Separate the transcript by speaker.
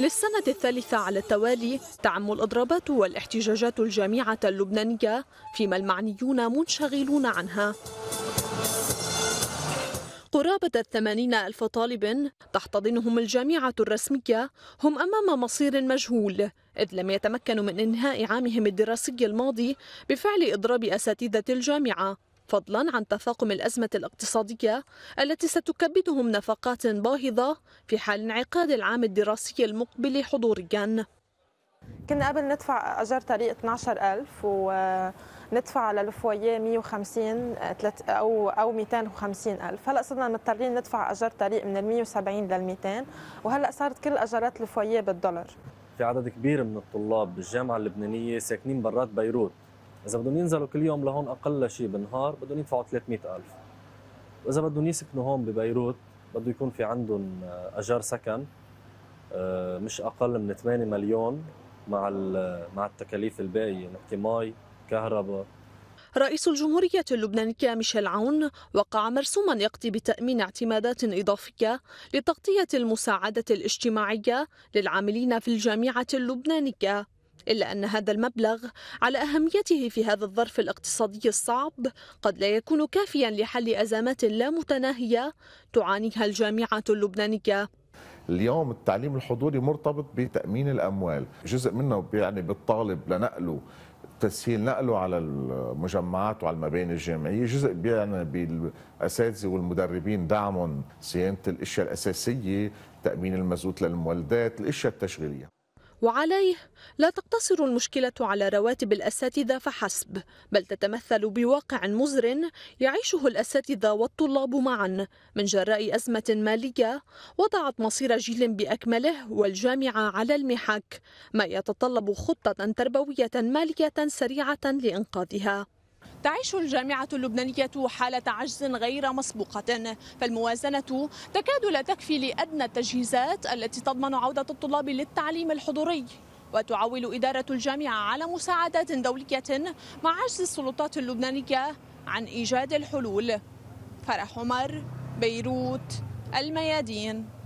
Speaker 1: للسنة الثالثة على التوالي تعم الإضرابات والاحتجاجات الجامعة اللبنانية فيما المعنيون منشغلون عنها قرابة الثمانين ألف طالب تحتضنهم الجامعة الرسمية هم أمام مصير مجهول إذ لم يتمكنوا من إنهاء عامهم الدراسي الماضي بفعل إضراب أساتذة الجامعة فضلا عن تفاقم الأزمة الاقتصادية التي ستكبدهم نفقات باهظة في حال انعقاد العام الدراسي المقبل حضوريا كنا قبل ندفع أجر طريق 12000 وندفع على الفويه 150 أو أو 250 ألف هلأ صرنا مضطرين ندفع أجر طريق من ال 170 لل 200 وهلأ صارت كل أجرات الفويه بالدولار
Speaker 2: في عدد كبير من الطلاب بالجامعة اللبنانية ساكنين برات بيروت اذا بدهم ينزلوا كل يوم لهون اقل شيء بالنهار بدهم يدفعوا 300000 واذا بدهم يسكنوا هون ببيروت بده يكون في عندهم آه، اجار سكن آه، مش اقل من 8 مليون مع مع التكاليف الباقيه نحكي مي كهرباء
Speaker 1: رئيس الجمهورية اللبنانية ميشيل عون وقع مرسوما يقضي بتأمين اعتمادات إضافية لتغطية المساعدة الاجتماعية للعاملين في الجامعة اللبنانية إلا أن هذا المبلغ على أهميته في هذا الظرف الاقتصادي الصعب قد لا يكون كافيا لحل أزمات لا متناهية تعانيها الجامعة اللبنانية
Speaker 3: اليوم التعليم الحضوري مرتبط بتأمين الأموال جزء منه يعني بالطالب لنقله تسهيل نقله على المجمعات وعلى المباني الجامعيه، جزء بيعنى بالاساتذه والمدربين دعمهم، صيانه الاشياء الاساسيه، تامين المازوت للمولدات، الاشياء التشغيليه.
Speaker 1: وعليه لا تقتصر المشكلة على رواتب الأساتذة فحسب بل تتمثل بواقع مزر يعيشه الأساتذة والطلاب معا من جراء أزمة مالية وضعت مصير جيل بأكمله والجامعة على المحك ما يتطلب خطة تربوية مالية سريعة لإنقاذها تعيش الجامعة اللبنانية حالة عجز غير مسبوقة فالموازنة تكاد لا تكفي لأدنى التجهيزات التي تضمن عودة الطلاب للتعليم الحضوري وتعول إدارة الجامعة على مساعدات دولية مع عجز السلطات اللبنانية عن إيجاد الحلول فرح عمر بيروت الميادين